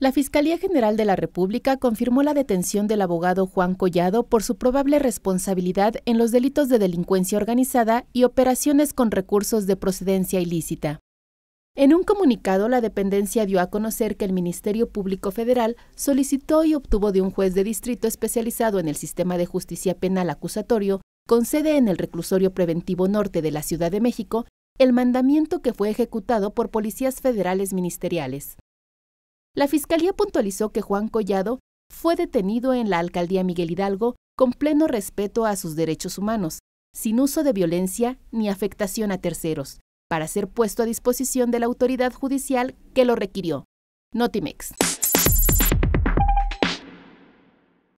La Fiscalía General de la República confirmó la detención del abogado Juan Collado por su probable responsabilidad en los delitos de delincuencia organizada y operaciones con recursos de procedencia ilícita. En un comunicado, la dependencia dio a conocer que el Ministerio Público Federal solicitó y obtuvo de un juez de distrito especializado en el sistema de justicia penal acusatorio, con sede en el Reclusorio Preventivo Norte de la Ciudad de México, el mandamiento que fue ejecutado por policías federales ministeriales. La Fiscalía puntualizó que Juan Collado fue detenido en la alcaldía Miguel Hidalgo con pleno respeto a sus derechos humanos, sin uso de violencia ni afectación a terceros, para ser puesto a disposición de la autoridad judicial que lo requirió. Notimex.